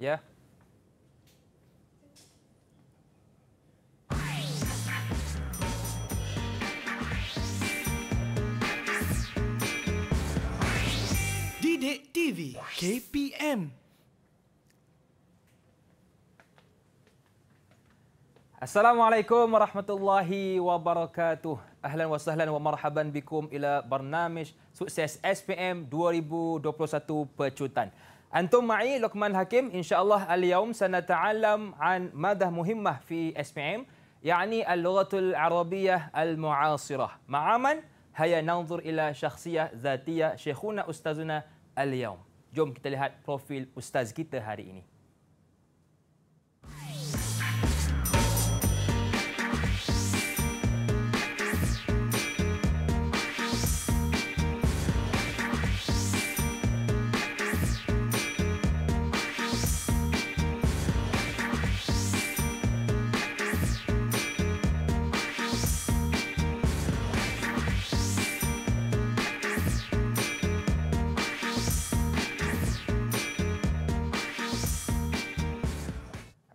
Ya. Yeah. TV KPM. Assalamualaikum warahmatullahi wabarakatuh. Ahlan wa sahlan wa marhaban bikum ila Barnamish Sukses SPM 2021 Pecutan. Antum ma'i Luqman Hakim, insyaAllah al-yawm sana ta'alam an madah muhimmah fi SPM, yakni al-lughatul arabiyah al-mu'asirah. Ma'aman, haya nanzur ila syakhsiyah zatiyah syekhuna ustazuna al-yawm. Jom kita lihat profil ustaz kita hari ini.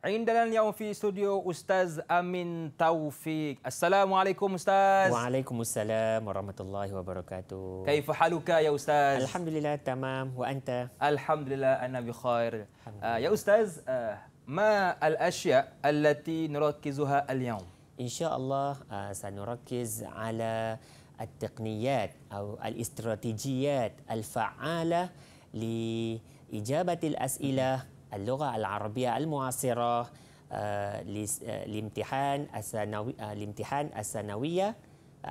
عندنا اليوم في استوديو أستاذ أمين توفيق السلام عليكم أستاذ وعليكم السلام ورحمة الله وبركاته كيف حالك يا أستاذ؟ الحمد لله تمام وأنت؟ الحمد لله أنا بخير آه يا أستاذ آه ما الأشياء التي نركزها اليوم؟ إن شاء الله آه سنركز على التقنيات أو الاستراتيجيات الفعالة لإجابة الأسئلة اللغة العربية المعاصرة آه، آه، لامتحان الثانوي آه، لامتحان الثانوية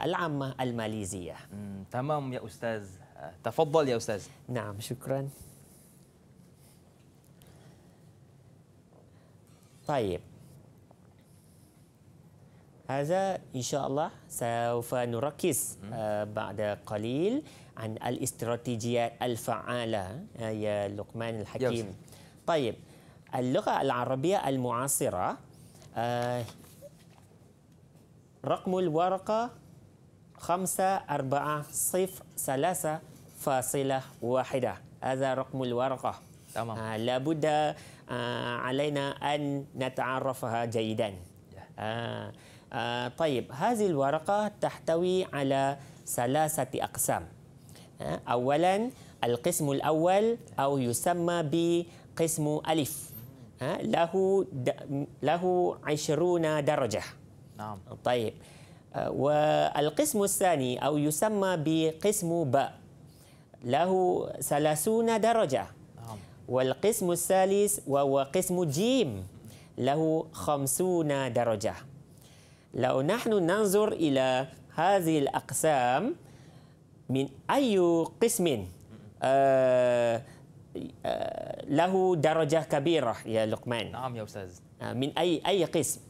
العامة الماليزية تمام يا أستاذ تفضل يا أستاذ نعم شكرا طيب هذا إن شاء الله سوف نركز بعد قليل عن الاستراتيجيات الفعالة يا لقمان الحكيم يوسف. طيب اللغة العربية المعاصرة آه رقم الورقة خمسة أربعة صفر ثلاثة فاصلة واحدة هذا رقم الورقة تمام آه لابد آه علينا أن نتعرفها جيدا آه آه طيب هذه الورقة تحتوي على ثلاثة أقسام آه أولا القسم الأول أو يسمى قسم ألف له له عشرون درجة نعم طيب آه، والقسم الثاني أو يسمى بقسم باء له ثلاثون درجة نعم. والقسم الثالث وهو قسم جيم له خمسون درجة لو نحن ننظر إلى هذه الأقسام من أي قسم آه آه، له درجة كبيرة يا لقمان نعم يا أستاذ آه، من أي أي قسم؟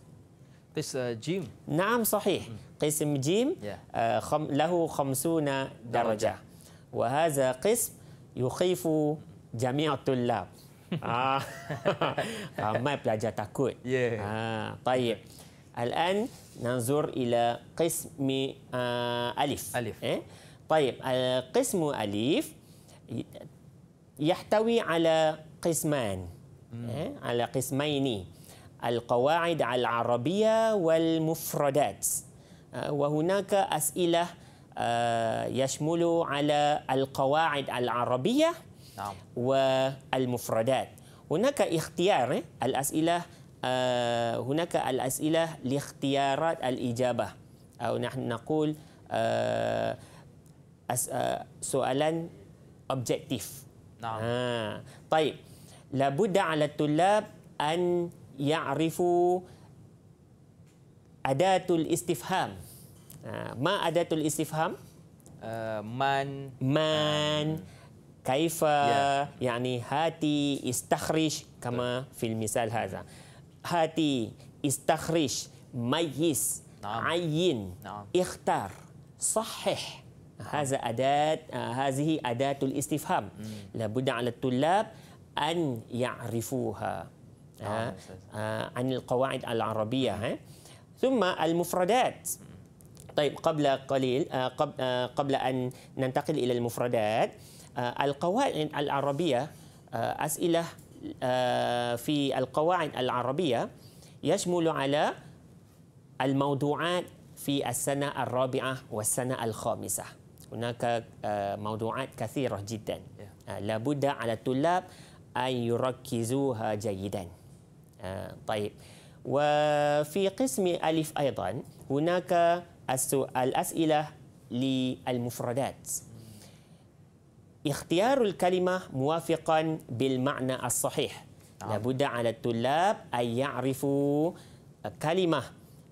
قسم آه، جيم نعم صحيح قسم جيم له خمسون درجة وهذا قسم يخيف جميع الطلاب ما بلاجا تكون طيب الآن ننظر إلى قسم ألف ألف إيه؟ طيب قسم ألف يحتوي على قسمان إيه؟ على قسمين القواعد العربية والمفردات آه، وهناك أسئلة آه، يشمل على القواعد العربية نعم. والمفردات هناك اختيار إيه؟ الأسئلة آه، هناك الأسئلة لاختيارات الإجابة أو نحن نقول سؤالا objective نعم آه. طيب لابد على الطلاب أن يعرفوا أداة الاستفهام آه. ما أداة الاستفهام؟ آه من من آه. كيف yeah. يعني هاتي استخرج كما طيب. في المثال هذا هاتي استخرج ميز نعم. عين نعم. اختار صحح هذا أداة هذه أداة الاستفهام لابد على الطلاب أن يعرفوها آه، آه، عن القواعد العربية ثم المفردات طيب قبل قليل آه، قبل أن ننتقل إلى المفردات القواعد العربية أسئلة في القواعد العربية يشمل على الموضوعات في السنة الرابعة والسنة الخامسة هناك آه، موضوعات كثيرة جدا آه، لابد على الطلاب أن يركزوها جيدا آه، طيب وفي قسم ألف أيضا هناك الأسئلة للمفردات اختيار الكلمة موافقا بالمعنى الصحيح نعم. لابد على الطلاب أن يعرفوا كلمة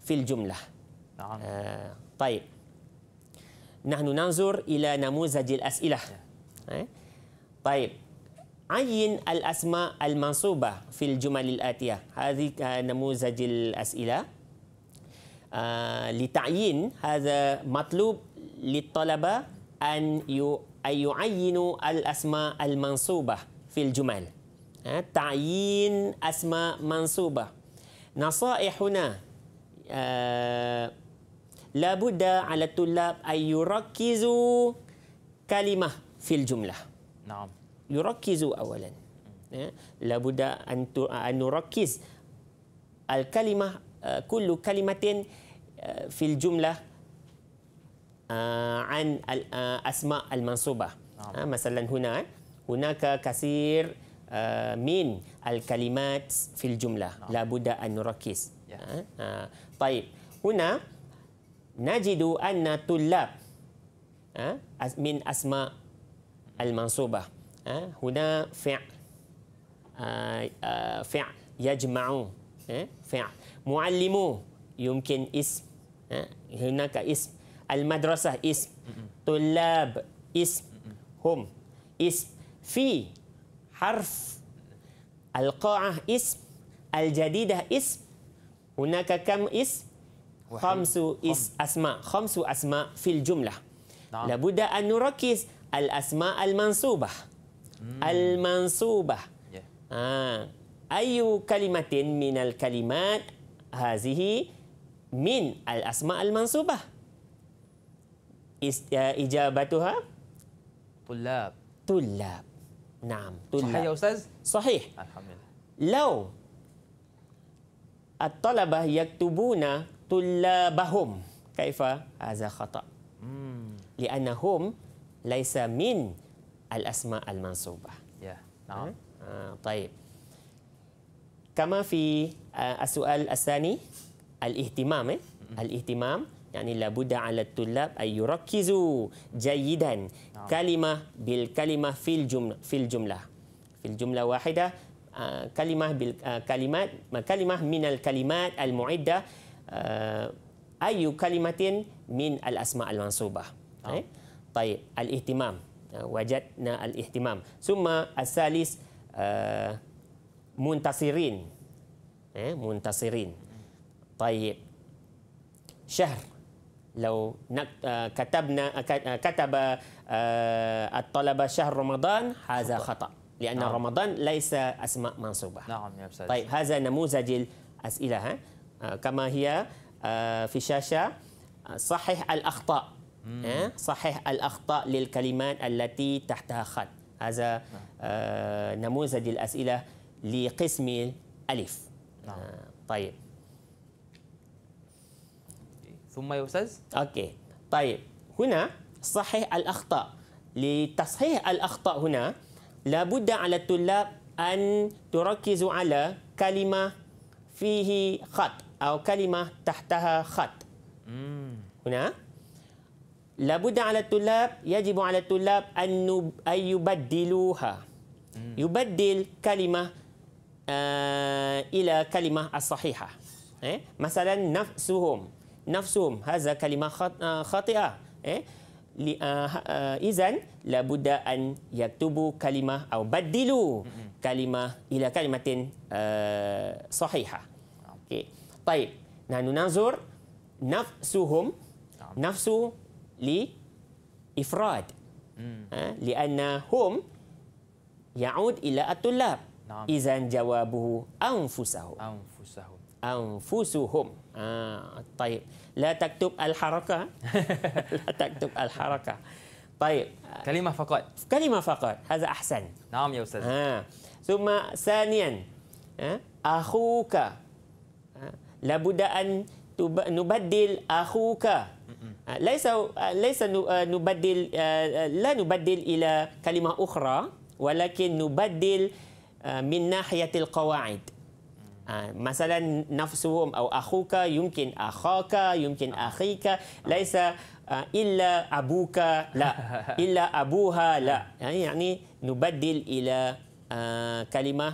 في الجملة نعم. طيب نحن ننظر إلى نموذج الأسئلة إيه؟ طيب عين الأسماء المنصوبة في الجمل الآتية هذه نموذج الأسئلة آه لتعيين هذا مطلوب للطلبة أن يعينوا الأسماء المنصوبة في الجمل إيه؟ تعيين أسماء منصوبة نصائح آه labudda ala tulab ayyurakizu kalimah fil jumlah. Naam. Yurakizu awalan. Ya, labudda antu anurakiz al kalimah uh, kullu kalimatin uh, fil jumlah uh, an al uh, asma al mansubah. Ha, masalan huna, eh. hunaka kasir uh, min al kalimat fil jumlah. Naam. Labudda anurakiz. Ya. Yes. Ha, ha. Baik. Huna, najidu anna tulab, ha? min asma al-mansubah. Ha? Huna fi' ha, ha, fi' yajma'u. Ha? Fi' muallimu. Yumkin ism. Ha? Hunaka ism. Al-madrasah ism. Tullab ism. Hum ism. Fi harf. Al-qa'ah ism. Al-jadidah ism. Hunaka kam ism. خمس أسماء خمس أسماء في الجملة نعم. لابد أن نركز الأسماء المنصوبة مم. المنصوبة yeah. آه. أي كلمة من الكلمات هذه من الأسماء المنصوبة آه، إجابتها طلاب طلاب نعم طلاب صحيح يا أستاذ؟ صحيح الحمد لله لو الطلبة يكتبون طلابهم كيف هذا خطأ لأنهم ليس من الأسماء المنصوبة نعم آه، طيب كما في آه، السؤال الثاني الاهتمام الاهتمام يعني لابد على الطلاب أن يركزوا جيدا نعم. كلمة بالكلمة في الجملة في الجملة في الجملة واحدة آه، كلمة بالكلمات كلمة من الكلمات المعدة آه، أي كلمة من الأسماء المنصوبة آه. إيه؟ طيب الاهتمام وجدنا الاهتمام ثم الثالث آه، منتصرين إيه؟ منتصرين طيب شهر لو كتبنا كتب الطلبة شهر رمضان هذا خطأ لأن نعم. رمضان ليس أسماء منصوبة نعم يا طيب هذا نموذج الأسئلة ها آه، كما هي آه، في الشاشة آه، صحح الأخطاء صحح الأخطاء للكلمات التي تحتها خط هذا نموذج الأسئلة لقسم الألف نعم. طيب ثم يا أستاذ أوكي طيب هنا صحح الأخطاء لتصحيح الأخطاء هنا لابد على الطلاب أن تركزوا على كلمة فيه خط atau kalimah tahtaha khat. Hmm. Huna. Labudda ala tulab, yajibu ala tulab an yubaddiluha. Hmm. Yubaddil kalimah uh, ila kalimah as-sahihah. Eh? Masalan nafsuhum. Nafsuhum, haza kalimah eh, khati'ah. Eh? li uh, uh, izan la budda an yaktubu kalimah atau badilu hmm. kalimah ila kalimatin uh, sahihah okey طيب نحن ننظر نفسهم نعم. نفس لإفراد لأنهم يعود إلى الطلاب نعم. إذا جوابه أنفسهم أنفسهم أنفسهم آه طيب لا تكتب الحركة لا تكتب الحركة طيب كلمة فقط كلمة فقط هذا أحسن نعم يا أستاذ آه. ثم ثانيا آه. أخوك لابد أن نبدل أخوك آه، ليس آه، ليس آه، نبدل لا نبدل إلى كلمة أخرى ولكن نبدل من ناحية القواعد مثلا نفسهم أو أخوك يمكن أخاك يمكن أخيك ليس إلا أبوك لا إلا أبوها لا يعني نبدل إلى كلمة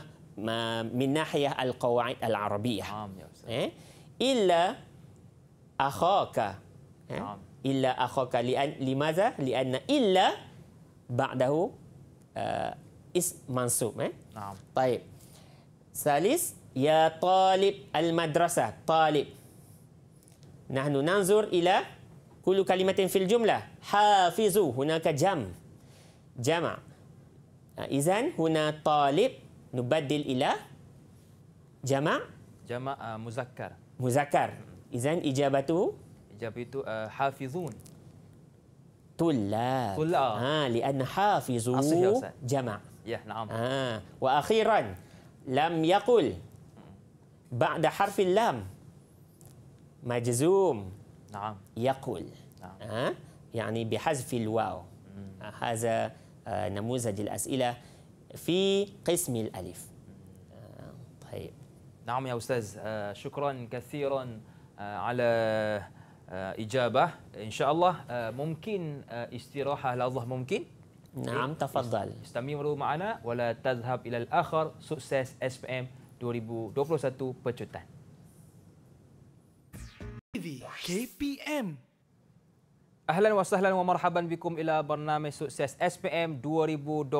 من ناحية القواعد العربية إيه؟ نعم. إلا أخاك إيه؟ نعم. إلا أخاك لأن لماذا؟ لأن إلا بعده اسم آه، منصوب إيه؟ نعم طيب ثالث يا طالب المدرسة طالب نحن ننظر إلى كل كلمة في الجملة حافظ هناك جمع جمع إذا هنا طالب نبدل إلى جمع جمع مذكر مذكر إذا إجابته إجابته حافظون طلاب طلاب آه لأن حافظوا جمع نعم آه وأخيرا لم يقل بعد حرف اللام مجزوم نعم يقول نعم. آه يعني بحذف الواو آه هذا آه نموذج الأسئلة في قسم الألف آه طيب نعم يا أستاذ آه، شكرا كثيرا آه، على آه، إجابة إن شاء الله ممكن استراحة لحظة ممكن؟ نعم إيه. تفضل استمروا معنا ولا تذهب إلى الآخر سؤسس SPM 2021 pecutan TV KPM Ahlan wa sahlan wa marhaban bikum ila Barname Sukses SPM 2021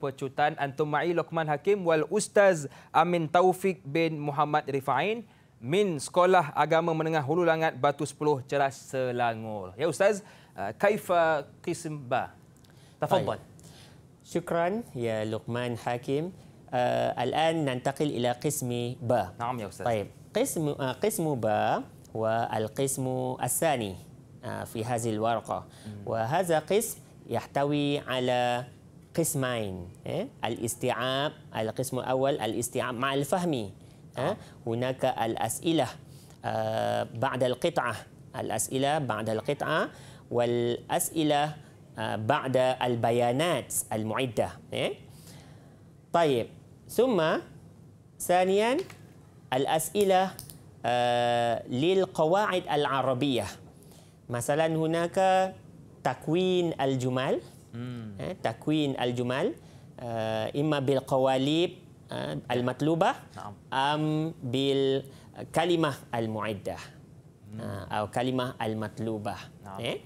Pecutan Antum Ma'i Lokman Hakim wal Ustaz Amin Taufik bin Muhammad Rifain min Sekolah Agama Menengah Hulu Langat Batu 10 Ceras Selangor. Ya Ustaz, uh, kaifa qism ba? Tafadhal. Syukran ya Lokman Hakim. Uh, الآن ننتقل إلى قسم با. نعم يا أستاذ. طيب قسم uh, قسم با هو القسم الثاني آه، في هذه الورقة وهذا قسم يحتوي على قسمين إيه؟ الاستيعاب القسم الأول الاستيعاب مع الفهم إيه؟ آه. هناك الأسئلة آه، بعد القطعة الأسئلة بعد القطعة والأسئلة بعد البيانات المعدة إيه؟ طيب ثم ثانيا الأسئلة للقواعد العربية مثلا هناك تكوين الجمال آه، تكوين الجمال آه، إما بالقوالب آه، المطلوبة نعم. أم بالكلمة المعدة أو كلمة المطلوبة نعم. إيه؟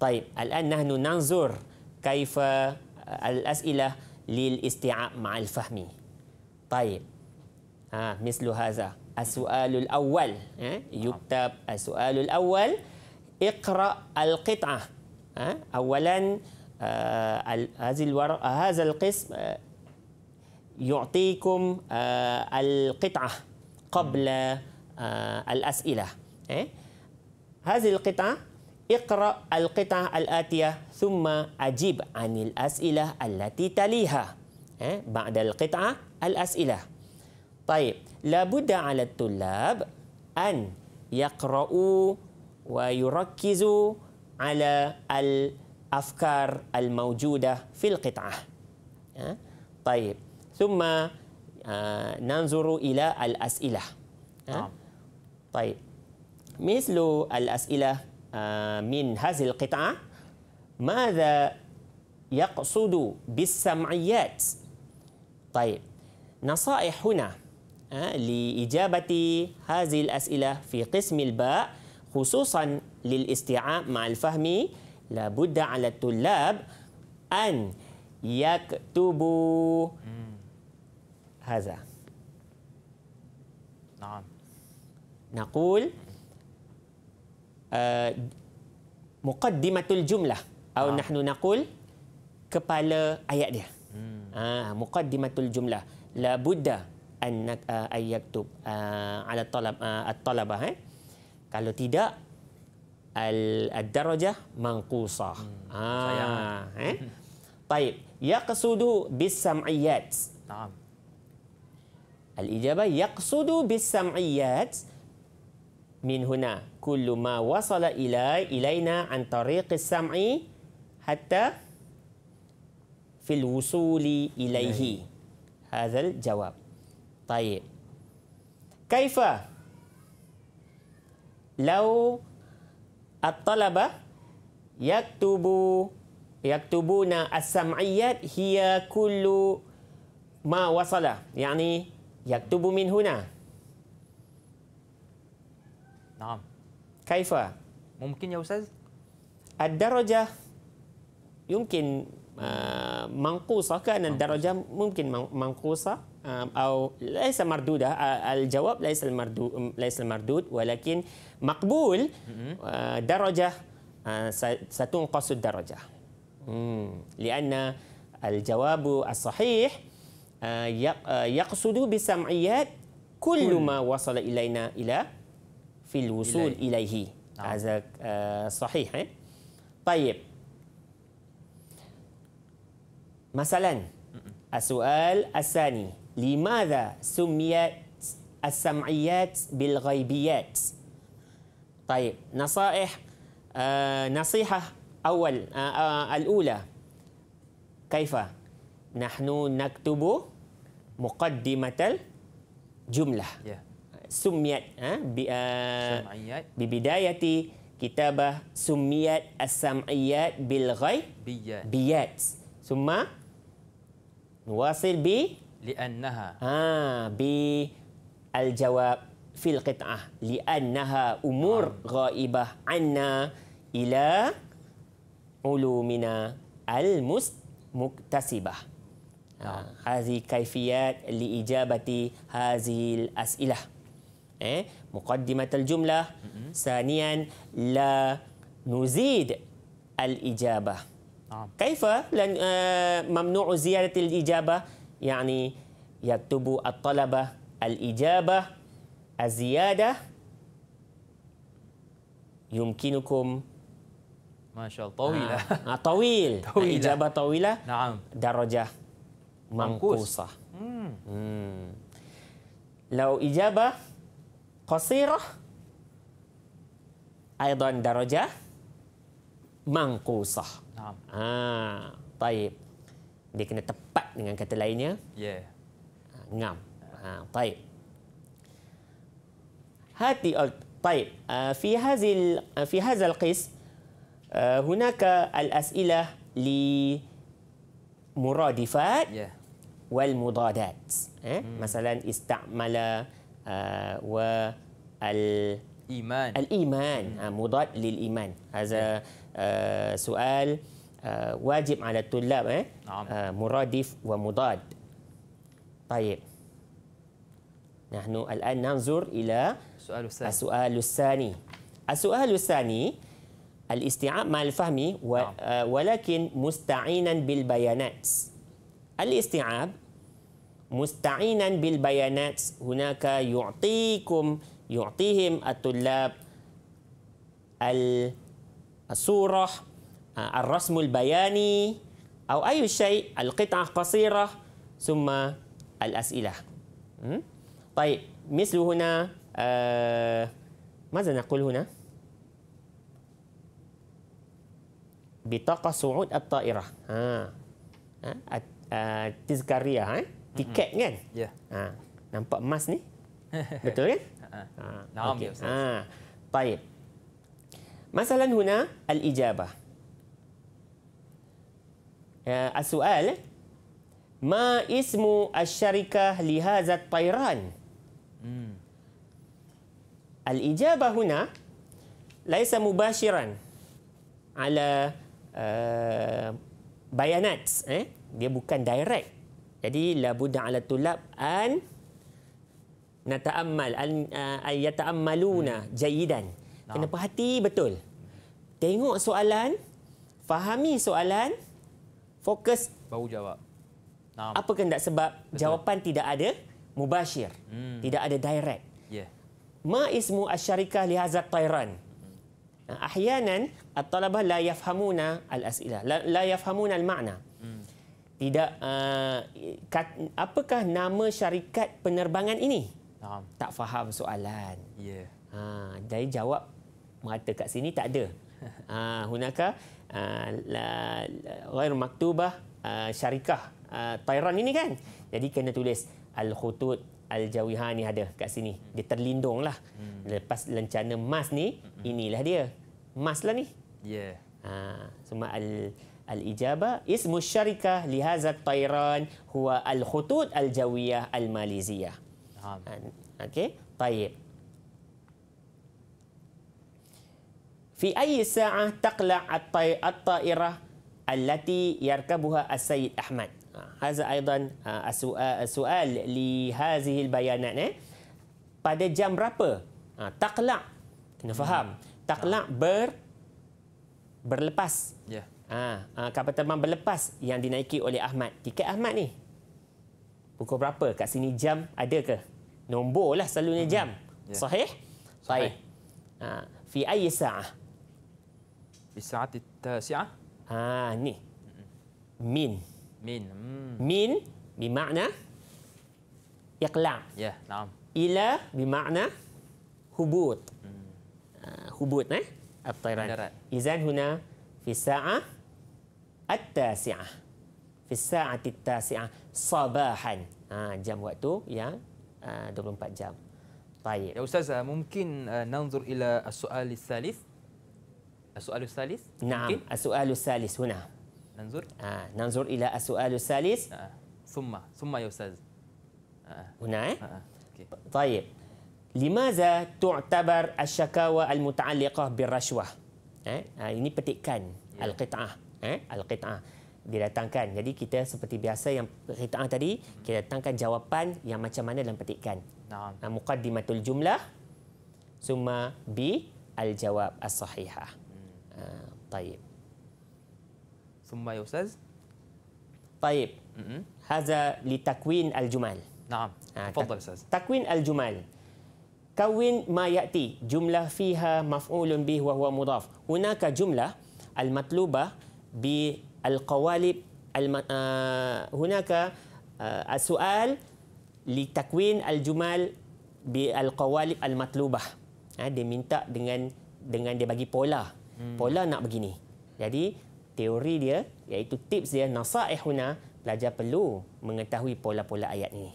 طيب الآن نحن ننظر كيف الأسئلة للاستيعاب مع الفهم طيب مثل هذا السؤال الأول إيه؟ نعم. يكتب السؤال الأول اقرأ القطعة أولا آه، هذه الورق هذا القسم آه، يعطيكم آه، القطعة قبل الأسئلة هذه القطعة اقرأ القطعة الآتية ثم أجيب عن الأسئلة التي تليها بعد القطعة الأسئلة طيب لابد على الطلاب أن يقرؤوا ويركز على الافكار الموجوده في القطعه طيب ثم آه، ننظر الى الاسئله نعم. طيب مثل الاسئله آه، من هذه القطعه ماذا يقصد بالسمعيات طيب نصائح هنا آه، لإجابة هذه الأسئلة في قسم الباء خصوصا للاستيعاب مع الفهم لابد على الطلاب أن يكتبوا هذا نعم نقول آه، مقدمة الجملة أو نعم. نحن نقول كبالة آيات آه مقدمة الجملة لابد أن آه، أن يكتب آه، على الطلب الطلبة Kalau tidak al darajah manqusah. Hmm. Ha, Ah, eh. Baik, yaqsudu bisam'iyat. Naam. Al-ijabah yaqsudu bisam'iyat min huna kullu ma wasala ila ilaina an tariq as-sam'i hatta fil wusuli ilaihi. Hadzal jawab. Baik. Kaifa Lau at-talaba yaktubu yaktubuna as-sam'iyat hiya kullu ma wasala. Yani yaktubu min huna. Naam. Kaifa? Mungkin ya Ustaz? Ad-darajah uh, mungkin uh, mangkusah kan? Ad-darajah mungkin mangkusah. أو ليس مردودة الجواب ليس المردود ليس المردود ولكن مقبول درجة ستنقص الدرجة لأن الجواب الصحيح يقصد بسمعيات كل ما وصل إلينا إلى في الوصول إليه نعم. هذا صحيح طيب مثلا السؤال الثاني لماذا سميت السمعيات بالغيبيات طيب نصائح آه نصيحة أول آه آه الأولى كيف نحن نكتب مقدمة الجملة سميت آه، آه، ببداية كتابة سميت السمعيات بالغيبيات ثم نواصل ب li'annaha. Ha bi al-jawab fil qit'ah li'annaha umur ghaibah anna ila ulumina al-muktasibah. Ha hazi kaifiyat li'ijabati hazihi al-as'ilah. Eh muqaddimat al-jumlah saniyan la nuzid al-ijabah. Ha. Kaifa lan uh, mamnu'u ziyadati al-ijabah يعني يكتب الطلبة الإجابة الزيادة يمكنكم ما شاء الله طويلة آه. آه طويل طويلة إجابة طويلة نعم درجة منقوصة لو إجابة قصيرة أيضا درجة منقوصة نعم آه طيب dia kena tepat dengan kata lainnya. Yeah. Ha, ngam. Ha, baik. Hati al baik. Uh, fi hazil uh, fi hazal qis uh, hunaka al as'ilah li muradifat yeah. wal mudadat. Eh? Hmm. Masalan istamala uh, wa al iman. Al iman. Hmm. Ha, mudad lil iman. Hazal yeah. uh, soal آه، واجب على الطلاب نعم. آه، مرادف ومضاد طيب نحن الآن ننظر إلى السؤال الثاني السؤال الثاني السؤال الثاني الاستيعاب مع الفهم و... نعم. آه، ولكن مستعينا بالبيانات الاستيعاب مستعينا بالبيانات هناك يعطيكم يعطيهم الطلاب الصورة Ha, ar-rasmul bayani atau ayu syai' al-qit'ah qasirah summa al-as'ilah. Hmm? Baik, mislu huna uh, Maza naqul huna? Bitaqah su'ud at-ta'irah. Ha. Ha? At, uh, eh, tizkariah. Ha? Eh? Tiket mm-hmm. kan? Ya. Yeah. Ha. Nampak emas ni? Betul kan? Ha. ha. ha nah, okay. Ya, ha. Baik. Masalan huna al-ijabah. Ya, soal ma ismu asyarikah lihazat tairan? Hmm. Al-ijabah huna laisa mubashiran ala uh, bayanat. Eh? Dia bukan direct. Jadi labudda ala tulab an nataammal an uh, yataammaluna hmm. jayidan. Kena perhati betul. Tengok soalan, fahami soalan, fokus baru jawab. Nah. Apa kehendak sebab Betul. jawapan tidak ada mubashir. Hmm. Tidak ada direct. Yeah. Ma ismu asyarikah li hazat tayran? Nah, ahyanan at-talabah la yafhamuna al-as'ilah. La, la yafhamuna al-ma'na. Hmm. Tidak uh, kat, apakah nama syarikat penerbangan ini? Naam. Tak faham soalan. Ya. Yeah. Ha, jadi jawab mata kat sini tak ada. Ha, hunaka غير ah, maktubah ah, syarikah طيران ah, ini kan jadi kena tulis al khutut al jawiha ni ada kat sini dia terlindung lah hmm. lepas lencana emas ni hmm. inilah dia Emas lah ni yeah ya. ha semua al al ijaba ismu syarika li hadzal huwa al khutut al jawiyah al maliziyah okey طيب fi ayyi sa'ah taqla' at-ta'irah allati yarkabuha as-sayyid Ahmad. Hadza aidan ha, soal li hadhihi al-bayanat eh. Pada jam berapa? Ha, taqla' kena faham. Hmm. Taqla' ha. ber berlepas. Ya. Yeah. Ha, ah, ha, kapal terbang berlepas yang dinaiki oleh Ahmad. Tiket Ahmad ni. Pukul berapa? Kat sini jam ada ke? Nombor lah selalunya hmm. jam. hmm ya. Yeah. Sahih? Sahih. Ah, ha, fi ayyi sa'ah? بالساعات التاسعة آه ني مين مين مين بمعنى يقلع يا نعم إلى بمعنى هبوط هبوط نه الطيران إذن هنا في الساعة التاسعة في الساعة التاسعة صباحا آه جام وقته يا آه 24 جام طيب يا أستاذ ممكن ننظر إلى السؤال الثالث السؤال الثالث نعم السؤال الثالث هنا ننظر آه ننظر إلى السؤال الثالث ثم ثم يا أستاذ هنا آه. طيب لماذا تعتبر الشكاوى المتعلقة بالرشوة آه. آه. ini petikan yeah. القطعة آه. القطعة didatangkan. Jadi kita seperti biasa yang kitaah tadi, kita datangkan jawapan yang macam mana dalam petikan. Naam. Ha, muqaddimatul jumlah summa bi al-jawab as-sahihah. طيب ثم يا استاذ طيب هذا لتكوين الجمل نعم تفضل استاذ تكوين الجمل كون ما ياتي جمله فيها مفعول به وهو مضاف هناك جمله المطلوبه بالقوالب الم... آه هناك آه السؤال لتكوين الجمل بالقوالب المطلوبه ها آه دي منتا dengan dengan dia bagi pola Hmm. Pola nak begini. Jadi teori dia iaitu tips dia nasaihuna pelajar perlu mengetahui pola-pola ayat ini.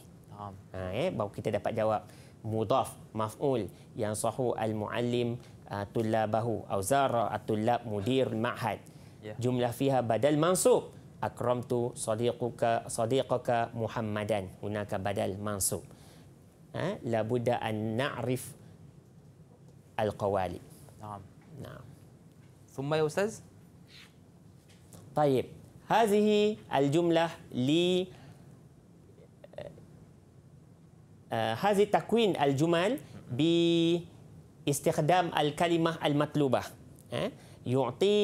Ha, eh baru kita dapat jawab mudaf maf'ul yang sahu al-muallim uh, tullabahu au zara atullab mudir ma'had. Yeah. Jumlah fiha badal mansub akramtu sadiquka sadiqaka Muhammadan hunaka badal mansub. Ha labudda an na'rif al-qawali. Naam. Naam. ثم يا أستاذ طيب هذه الجملة ل آه،, آه هذه تكوين الجمل باستخدام الكلمة المطلوبة آه يعطي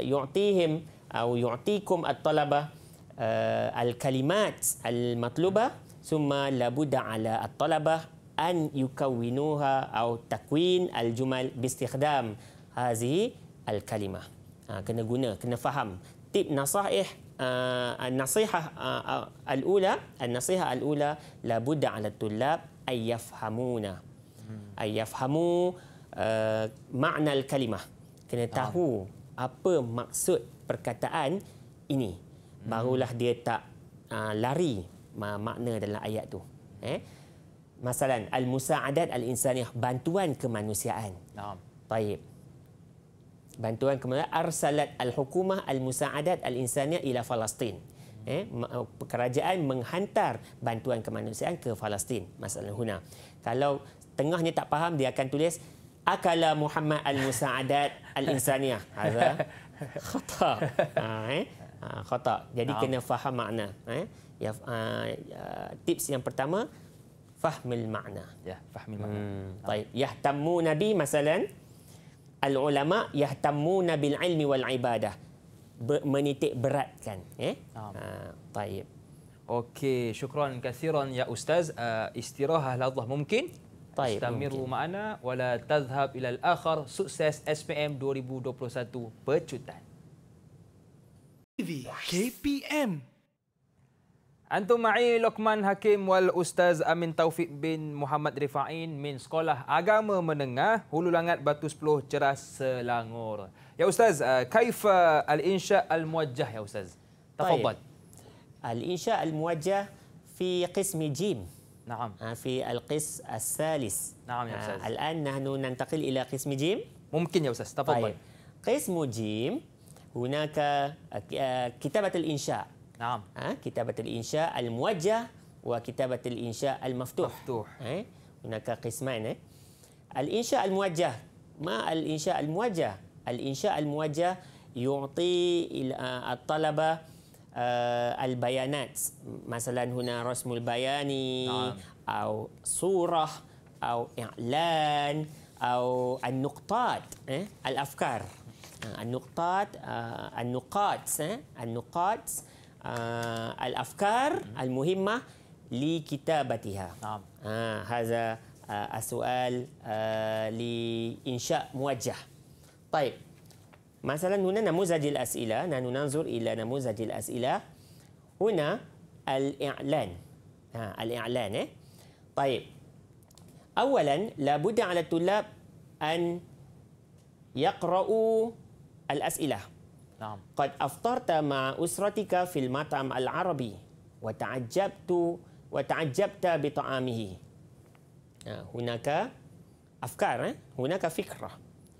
يعطيهم أو يعطيكم الطلبة آه الكلمات المطلوبة ثم لابد على الطلبة أن يكونوها أو تكوين الجمل باستخدام هذه al-kalimah. Ha, kena guna, kena faham. Tip ha, nasihah an-nasihah ha, al-ula, an-nasihah al-ula la budda 'ala at-tullab ay ha, makna al-kalimah. Kena tahu apa maksud perkataan ini. Barulah dia tak lari makna dalam ayat tu. Eh? Masalan al-musa'adat al-insaniyah bantuan kemanusiaan. Naam. Baik bantuan kemudian arsalat al-hukumah al-musaadat al-insaniyah ila Palestin. Eh, uh, kerajaan menghantar bantuan kemanusiaan ke Palestin masalah huna. Kalau tengahnya tak faham dia akan tulis akala Muhammad al-musaadat al-insaniyah. Hadza khata. Ha, eh? ha, khata. Jadi nah. kena faham makna. Eh? Ya, uh, tips yang pertama fahmil makna. Ya, fahmil makna. Hmm. Baik, yahtamu nabi masalan al ulama yahtamuna bil ilmi wal ibadah menitik beratkan eh ah. ha taib okey syukran kasiran ya ustaz uh, istirahah la Allah mungkin taib istamiru ma'ana wala tadhhab ila al akhar sukses SPM 2021 pecutan TV KPM Antum ma'i Lokman Hakim wal Ustaz Amin Taufik bin Muhammad Rifain min Sekolah Agama Menengah Hulu Langat Batu 10 Ceras Selangor. Ya Ustaz, uh, kaifa al-insya al-muwajjah ya Ustaz? Tafadhal. Al-insya al-muwajjah fi qismi jim. Naam. Ha, fi al-qis al-salis. Naam ya ha, Ustaz. Ha, Al-an nahnu nantaqil ila qismi jim. Mungkin ya Ustaz, tafadhal. Qismu jim, hunaka uh, eh, kitabat al-insya' نعم كتابة الإنشاء الموجه وكتابة الإنشاء المفتوح مفتوح هناك قسمين الإنشاء الموجه ما الإنشاء الموجه؟ الإنشاء الموجه يعطي آه، الطلبة آه، البيانات مثلا هنا رسم البياني نعم. أو صورة أو إعلان أو النقطات الأفكار آه، النقطات النقاط النقاط uh, al-afkar hmm. al-muhimmah li kitabatiha. Naam. Ha haza uh, ah, asual uh, li insya muwajjah. Baik. Masalan huna namuzajil as'ila, nanu nanzur ila namuzajil as'ila. Huna al-i'lan. Ha al-i'lan eh. Baik. Awalan la budda 'ala at-tullab an yaqra'u al-as'ilah. نعم قد أفطرت مع أسرتك في المطعم العربي وتعجبت وتعجبت بطعامه آه، هناك أفكار هناك فكرة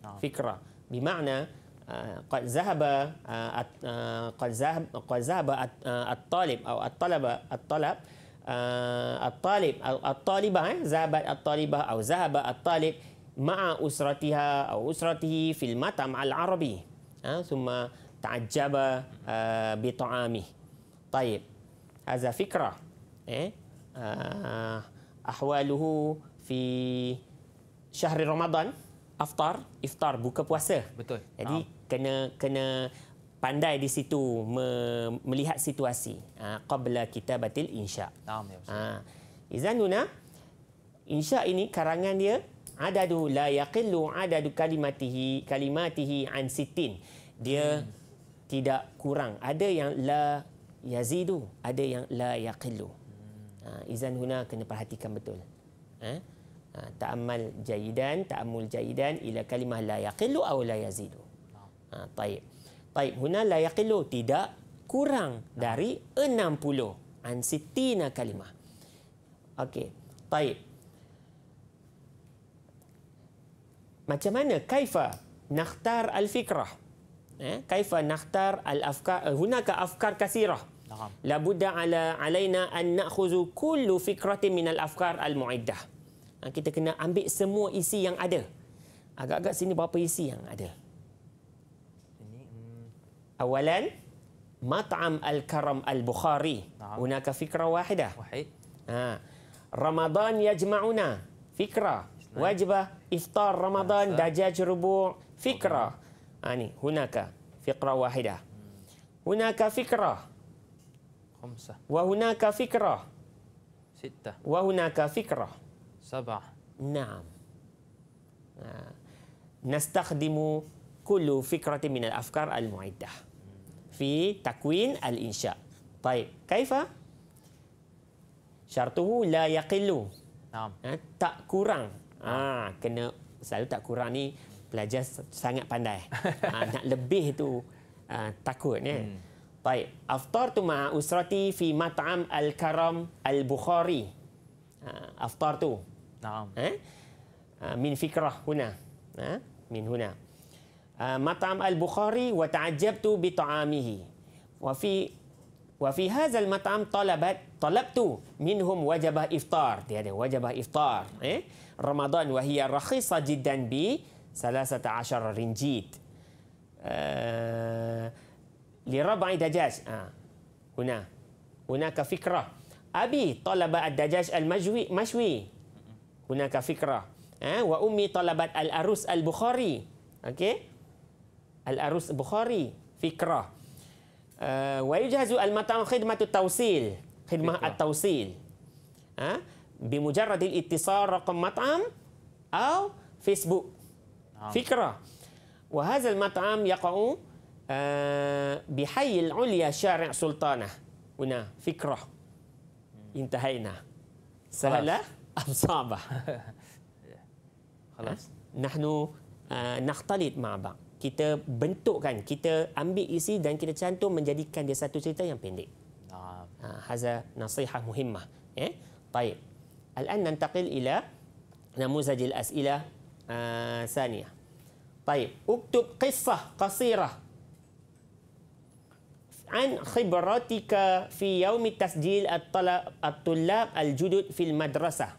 نعم. فكرة بمعنى آه، آه، قد ذهب قد ذهب قد ذهب الطالب أو الطلبة الطلب الطالب أو الطالبة ذهبت الطالبة أو ذهب الطالب مع أسرتها أو أسرته في المطعم العربي ثم ta'ajjaba uh, bi ta'ami. Tayib. Hadza fikra. Eh? Uh, ahwaluhu fi syahr Ramadan aftar iftar buka puasa. Betul. Jadi oh. kena kena pandai di situ me, melihat situasi. Ha, qabla kita batil insya. Oh, ya, ha. Izan Nuna, insya ini karangan dia adadu la yaqillu adadu kalimatihi kalimatihi an sitin. Dia hmm tidak kurang. Ada yang la yazidu, ada yang la yaqillu. Ha, izan huna kena perhatikan betul. Ha? Ha, ta'amal jayidan, ta'amul jayidan ila kalimah la yaqillu atau la yazidu. Ha, Baik. Taib, huna la yaqillu, tidak kurang dari enam puluh Ansitina kalimah. Okey, Baik. Macam mana kaifa nakhtar al-fikrah? eh kaifa nakhtar al afkar eh, hunaka afkar kasirah. la budda ala alaina an nakhuzu kullu fikratin min al afkar al muiddah ha, kita kena ambil semua isi yang ada agak-agak sini berapa isi yang ada ini hmm. awalan mat'am al karam al bukhari Naam. hunaka fikra wahidah ha. ramadan yajma'una fikra wajibah iftar ramadan Asa. dajaj rubu' fikra okay. Ha, ni, hunaka fikrah wahidah. Hunaka fikrah. Khumsah. Wahunaka fikrah. Sitta. Wahunaka fikrah. Sabah. Naam. Ha. Nastakhdimu kullu fikrati minal afkar al-mu'iddah. Fi takwin al-insya. Baik. Kaifa? Syartuhu la yaqillu. Naam. Ha, tak kurang. Ah, ha, kena selalu tak kurang ni belajar sangat pandai. ha, nak lebih itu ha, ah, takut kan. Hmm. Baik, aftar tu ma usrati fi mat'am al-Karam al-Bukhari. Ha, aftar tu. Naam. Ha? Min fikrah huna. Ha? Min huna. Ha, mat'am al-Bukhari wa ta'ajjabtu bi ta'amihi. Wa fi wa fi hadha al-mat'am talabat talabtu minhum wajabah iftar. Dia ada wajabah iftar, eh? Ramadan wa hiya rakhisah jiddan bi 13 رنجيت آه، لربع دجاج آه، هنا هناك فكرة أبي طلب الدجاج المشوي مشوي هناك فكرة آه، وأمي طلبت الأرز البخاري أوكي الأرز البخاري فكرة ويجهز المطعم خدمة التوصيل خدمة فكرة. التوصيل بمجرد الاتصال رقم مطعم أو فيسبوك فكرة وهذا المطعم يقع بحي العليا شارع سلطانة هنا فكرة انتهينا سهلة أم صعبة خلاص نحن نختلط مع بعض kita bentukkan kita ambil isi dan kita cantum menjadikan dia satu cerita yang pendek. Ha haza nasihat muhimmah. Eh? Baik. Al-an nantaqil ila namuzajil as'ilah Ah, saniyah. Baik, uktub qissah qasirah an khibratika fi yaumi tasjil at-talab at-tullab al-judud fil madrasah.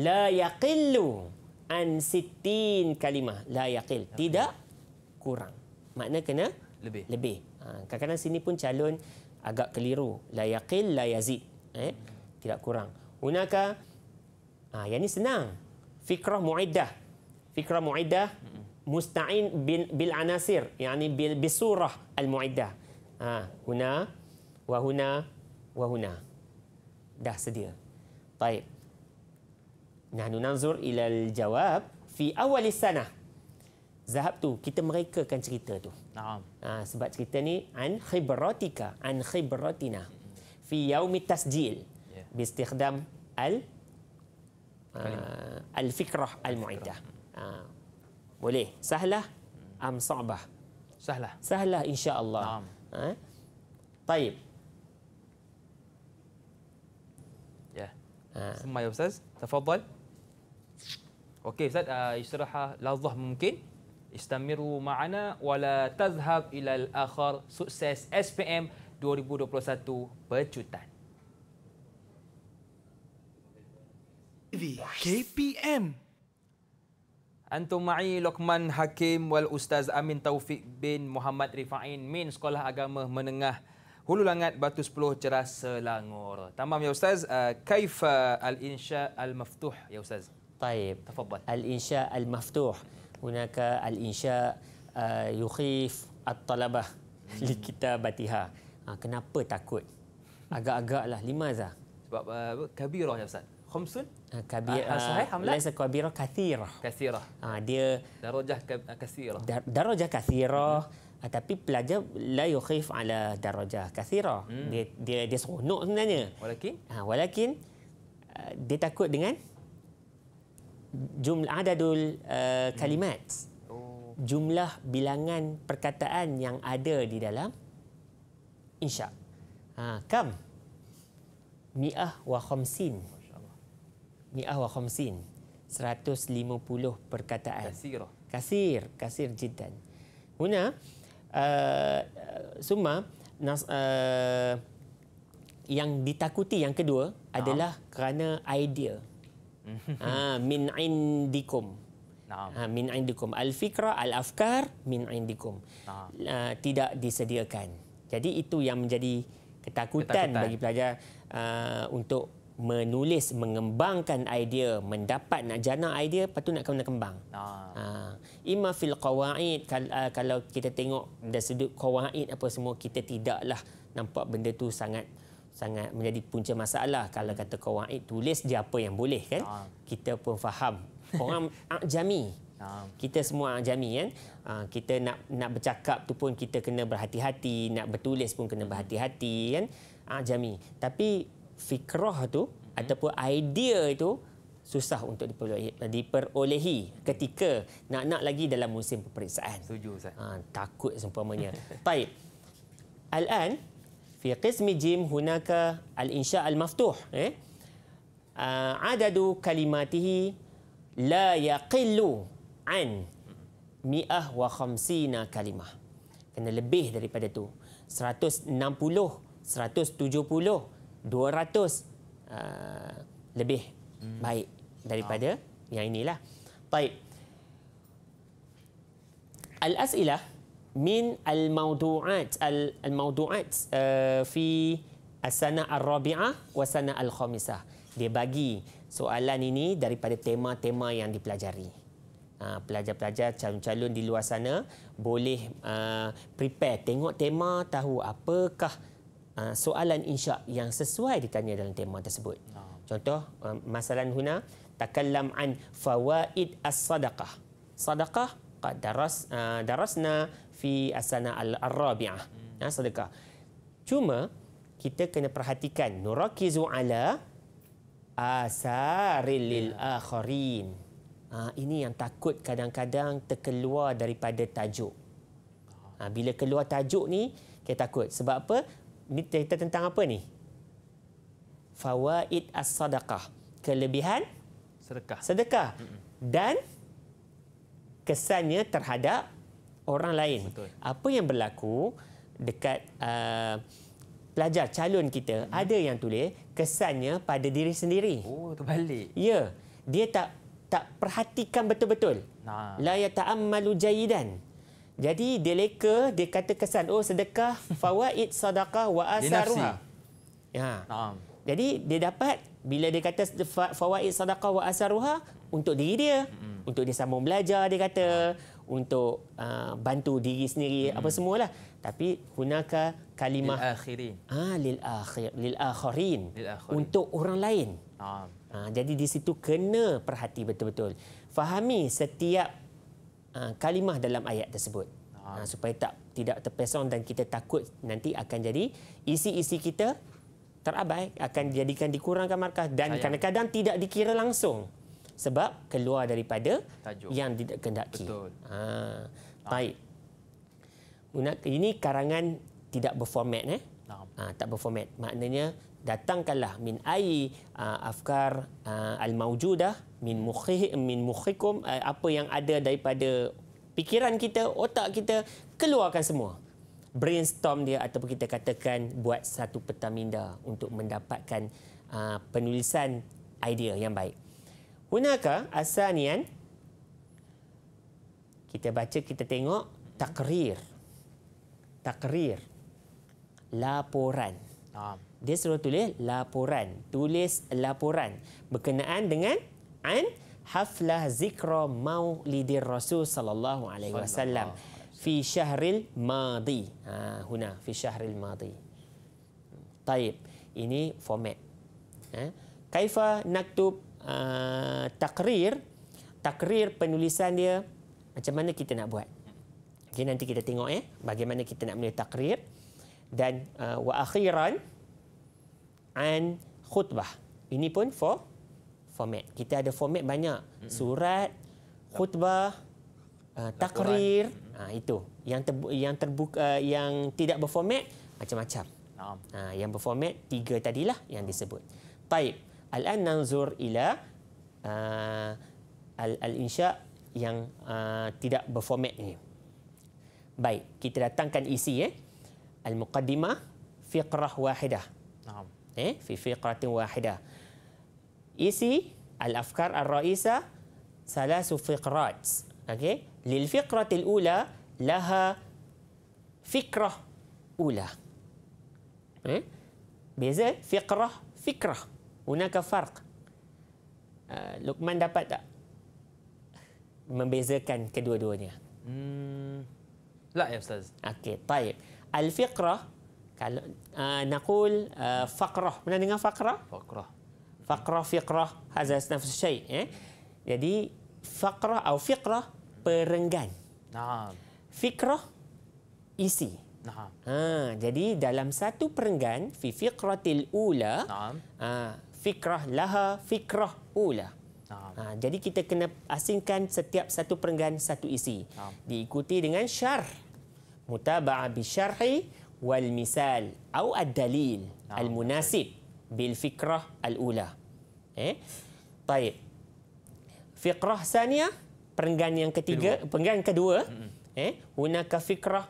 La yaqillu an 60 kalimah. La yaqil. Okay. Tidak kurang. Makna kena lebih. Lebih. Ha, kadang-kadang sini pun calon agak keliru. La yaqil la yazid. Eh? Tidak kurang. Unaka ah ha, yang ni senang. Fikrah muiddah. فكرة معدة مستعين بالعناصر يعني بالصورة المعدة آه هنا وهنا وهنا ده سدير طيب نحن ننظر إلى الجواب في أول السنة ذهب تو كتاب مريكا كان تريتا تو نعم آه سبات تريتاني عن خبراتك عن خبراتنا في يوم التسجيل باستخدام ال آه، الفكرة المعدة Boleh. Sahlah am sa'bah? Sahlah. Sahlah insya-Allah. Naam. Ha. Taib. Ya. Ha. ثم ustaz تفضل. Okey Ustaz, uh, istiraha lazah mungkin. Istamiru ma'ana wa la tazhab ila al-akhar. Sukses SPM 2021 Pecutan. KPM Antum ma'i Lokman Hakim wal Ustaz Amin Taufik bin Muhammad Rifain min Sekolah Agama Menengah Hulu Langat Batu 10 Ceras Selangor. Tamam ya Ustaz, uh, kaifa uh, al-insya al-maftuh ya Ustaz? Taib. Tafadhal. Al-insya al-maftuh. Hunaka al-insya uh, yukhif at-talabah hmm. li kitabatiha. Ha, kenapa takut? Agak-agaklah limazah. Sebab uh, kabirah ya Ustaz. Khumsun? Eh, kabir uh, sahih hamla kabira kathira kathira ah dia darajah kathira dar, darajah kathira hmm. Ah, tapi pelajar la yukhif ala darajah kathira hmm. dia dia dia seronok sebenarnya walakin ha, walakin uh, dia takut dengan jumlah adadul uh, kalimat hmm. oh. jumlah bilangan perkataan yang ada di dalam insya ha, kam mi'ah wa khamsin mi'ah wa khamsin. 150 perkataan. Kasir. Kasir, kasir jiddan. Huna, uh, eh, summa, nas, uh, yang ditakuti yang kedua nah. adalah kerana idea. Mhm. ha, min indikum. Nah. Ha, min indikum. Al-fikra, al-afkar, min indikum. Nah. Uh, tidak disediakan. Jadi itu yang menjadi ketakutan, ketakutan. bagi pelajar uh, untuk menulis, mengembangkan idea, mendapat nak jana idea, lepas tu nak kena kembang. Ah. Ha. Ima fil qawaid, ah, kalau kita tengok dari sudut qawaid apa semua, kita tidaklah nampak benda tu sangat sangat menjadi punca masalah. Kalau kata qawaid, tulis dia apa yang boleh kan? Ah. Kita pun faham. Orang akjami. Ah. Kita semua ajami kan. kita nak nak bercakap tu pun kita kena berhati-hati, nak bertulis pun kena berhati-hati kan. Ajami. Tapi fikrah tu hmm. ataupun idea itu susah untuk diperolehi ketika nak-nak lagi dalam musim peperiksaan. Setuju Ustaz. Ha, takut seumpamanya. Baik. Al-an fi qismi jim hunaka al-insha al-maftuh eh uh, adadu kalimatihi la yaqillu an 150 kalimah. Kena lebih daripada tu. 160, 170, 200 uh, lebih hmm. baik daripada ah. yang inilah. Baik. Al-as'ilah min al-mawdu'at al-mawdu'at uh, fi as-sana ar-rabi'ah wa sana al-khamisah. Dia bagi soalan ini daripada tema-tema yang dipelajari. Ha, pelajar-pelajar calon-calon di luar sana boleh uh, prepare tengok tema tahu apakah Ah, soalan insya' yang sesuai ditanya dalam tema tersebut. Contoh um, masalah huna takallam an fawaid as-sadaqah. Sadaqah qad daras ah, darasna fi asana al-rabi'ah. Hmm. Ha, sadaqah. Cuma kita kena perhatikan nurakizu ala asaril lil ya. akharin. Ha, ini yang takut kadang-kadang terkeluar daripada tajuk. Ha, bila keluar tajuk ni kita takut sebab apa? ni cerita tentang apa ni? Fawaid as-sadaqah. Kelebihan sedekah. Sedekah. Dan kesannya terhadap orang lain. Betul. Apa yang berlaku dekat uh, pelajar calon kita, hmm. ada yang tulis kesannya pada diri sendiri. Oh, terbalik. Ya. Dia tak tak perhatikan betul-betul. Nah. La ya ta'ammalu jayidan. Jadi dia leka, dia kata kesan, oh sedekah, fawaid, sadaqah, wa asaruha. Ya. Jadi dia dapat bila dia kata fawaid, sadaqah, wa asaruha untuk diri dia. Mm-hmm. Untuk dia sambung belajar, dia kata. Uh. Untuk uh, bantu diri sendiri, mm-hmm. apa semualah. Tapi hunaka kalimah. Lil akhirin. Ah, lil akhir, lil akhirin. Lil akhirin. Untuk orang lain. Um. Ah, jadi di situ kena perhati betul-betul. Fahami setiap Ah, kalimah dalam ayat tersebut ha. supaya tak tidak terpesong dan kita takut nanti akan jadi isi-isi kita terabai akan dijadikan dikurangkan markah dan kadang-kadang tidak dikira langsung sebab keluar daripada Tajuk. yang tidak Betul. Ha, baik. Ini karangan tidak berformat. Eh? Ha, tak berformat. Maknanya datangkanlah min ai uh, afkar uh, ah, al maujudah min mukhi min mukhikum uh, apa yang ada daripada fikiran kita otak kita keluarkan semua brainstorm dia ataupun kita katakan buat satu peta minda untuk mendapatkan uh, penulisan idea yang baik hunaka asanian kita baca kita tengok takrir takrir laporan dia suruh tulis laporan. Tulis laporan berkenaan dengan an haflah zikra maulidir rasul sallallahu alaihi wasallam fi syahril madi. Ha huna fi syahril madi. Taib. Ini format. Ha? Kaifa naktub uh, takrir takrir penulisan dia macam mana kita nak buat? Okay, nanti kita tengok ya eh, bagaimana kita nak menulis takrir dan uh, wa akhiran an khutbah. Ini pun for format. Kita ada format banyak. Surat, khutbah, uh, takrir, ha, itu. Yang ter, yang terbuka uh, yang tidak berformat macam-macam. Ha, yang berformat tiga tadilah yang disebut. Baik. Al-an nanzur ila uh, al-insya yang uh, tidak berformat ini. Baik, kita datangkan isi ya. Al-muqaddimah fiqrah wahidah eh fi fiqratin wahidah isi al afkar ar raisa salasu fiqrat okey lil fiqrat al ula laha fikrah ula eh beza fiqrah fikrah hunaka farq uh, ah, lukman dapat tak membezakan kedua-duanya hmm la ya ustaz okey taib al fiqrah kalau uh, nakul uh, faqrah pernah dengar faqrah faqrah faqrah fiqrah hadza nafsu syai eh jadi faqrah atau fiqrah perenggan naam fiqrah isi naam ha jadi dalam satu perenggan fi fiqratil ula naam ha, fiqrah laha fiqrah ula Ha, jadi kita kena asingkan setiap satu perenggan satu isi. Ha. Diikuti dengan syarh. Mutaba'a bi syarhi wal misal au ad dalil al munasib bil fikrah al ula eh baik fikrah sania perenggan yang ketiga kedua. perenggan kedua mm-hmm. eh hunaka fikrah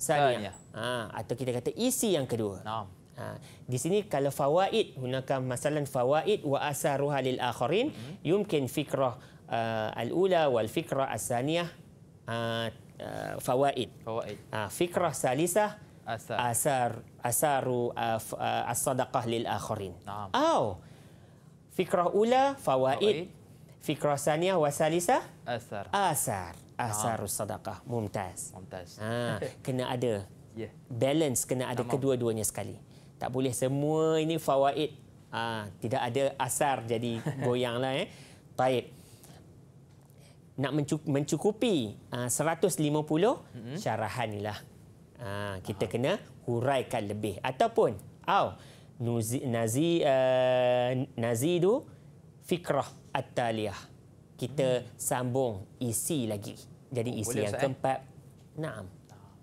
sania ha, atau kita kata isi yang kedua Naam. Ha, di sini kalau fawaid gunakan masalan fawaid wa asaruha lil akharin mm-hmm. yumkin fikrah uh, al ula wal fikrah saniyah uh, uh, fawaid fawaid ha, fikrah salisah asar asaru as-sadaqah lil akhirin. Au fikrah ula fawaid fikrah sania wa salisa asar asar asarus sadaqah mumtaz. Mumtaz. Ha, kena ada ya. balance kena ada kedua-duanya sekali. Tak boleh semua ini fawaid ha, tidak ada asar jadi goyanglah eh. Baik nak mencukupi uh, 150 mm syarahan inilah Ha, kita kena huraikan lebih. Ataupun, aw nuzi, nazi, uh, eh, nazi tu fikrah at-taliah. Kita hmm. sambung isi lagi. Jadi oh, isi yang say. Eh? keempat, naam,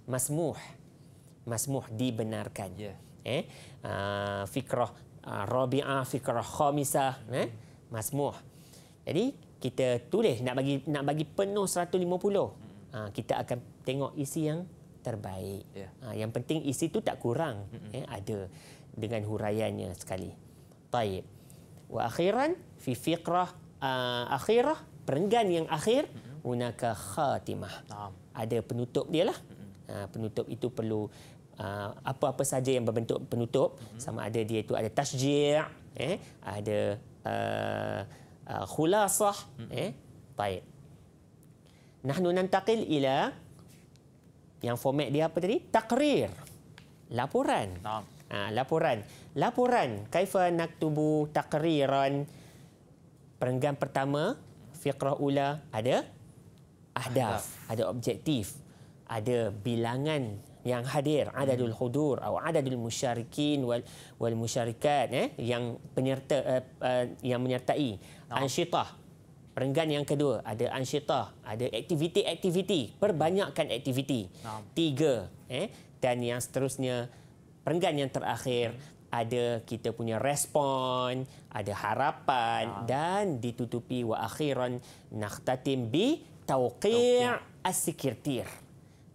masmuh. Masmuh dibenarkan. Yeah. Eh? Uh, fikrah uh, rabi'ah, fikrah khamisah. Hmm. Eh? Masmuh. Jadi kita tulis nak bagi nak bagi penuh 150. Hmm. Uh, kita akan tengok isi yang terbaik. Ya. Ha, yang penting isi tu tak kurang ya, ada dengan huraiannya sekali. Baik. Wa akhiran fi fiqrah uh, akhirah perenggan yang akhir unaka khatimah. Naam. Ada penutup dia lah. Ha, penutup itu perlu uh, apa-apa saja yang berbentuk penutup mm-hmm. sama ada dia itu ada tasjir eh ada uh, uh, khulasah mm-hmm. eh baik nahnu nantaqil ila yang format dia apa tadi? Takrir. Laporan. Ha, laporan. Laporan. nak naktubu takriran. Perenggan pertama, fiqrah ula, ada ahdaf. ahdaf. Ada objektif. Ada bilangan yang hadir. Hmm. Adadul khudur Atau adadul musyarikin wal, wal musyarikat. Eh, yang penyerta, uh, uh, yang menyertai. Ansyitah. Perenggan yang kedua, ada ansyitah, ada aktiviti-aktiviti, perbanyakkan aktiviti. Tiga. Eh? Dan yang seterusnya, perenggan yang terakhir, ada kita punya respon, ada harapan ya. dan ditutupi wa akhiran nakhtatim bi tawqi' as-sikirtir.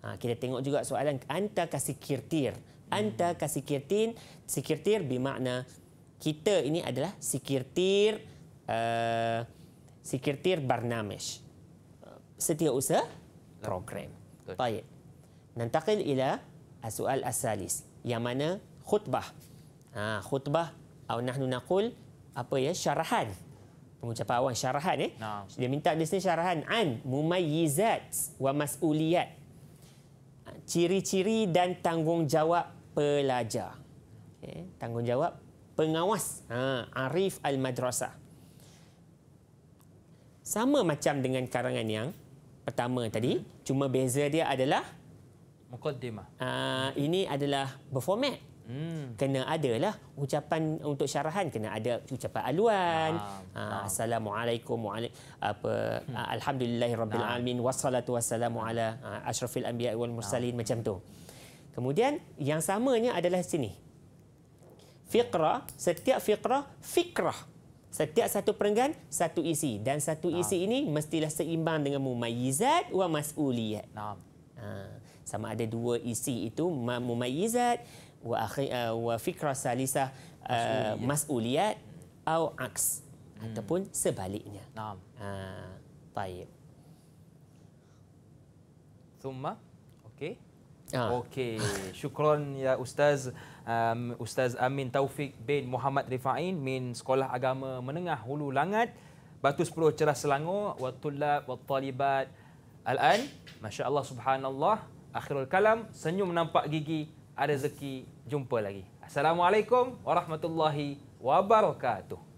Ha, kita tengok juga soalan anta kasikirtir. Anta kasikirtin, sikirtir bermakna kita ini adalah sikirtir uh, sekretir barnamish. Setiausaha program. Betul. Baik. Nantakil ila soal asalis. Yang mana khutbah. Ha, khutbah atau nahnu naqul apa ya syarahan. Pengucapan awan syarahan eh. Nah. Dia minta di sini syarahan an mumayyizat wa mas'uliyat. Ha, ciri-ciri dan tanggungjawab pelajar. Okay. Eh, tanggungjawab pengawas ha, Arif Al-Madrasah sama macam dengan karangan yang pertama tadi hmm. cuma beza dia adalah mukaddimah ah ini adalah berformat hmm. kena adalah ucapan untuk syarahan kena ada ucapan aluan ah, ah. assalamualaikum wa apa hmm. Ah, alhamdulillahirabbil wassalatu wassalamu ala ah, asyrafil anbiya wal mursalin nah. macam tu kemudian yang samanya adalah sini fiqra setiap fiqra fikrah, fikrah. Setiap satu perenggan, satu isi. Dan satu nah. isi ini mestilah seimbang dengan mumayizat wa mas'uliyat. Nah. Ha. Sama ada dua isi itu, mumayizat wa, akhi, uh, wa fikra salisah uh, mas'uliyat atau mas aks. Hmm. Ataupun sebaliknya. Nah. Ha. Baik. Summa, okey. Ha. Okey, syukron ya Ustaz um, Ustaz Amin Taufik bin Muhammad Rifain min Sekolah Agama Menengah Hulu Langat Batu 10 Cerah Selangor wa tulab wa talibat al-an masya-Allah subhanallah akhirul kalam senyum nampak gigi ada rezeki jumpa lagi assalamualaikum warahmatullahi wabarakatuh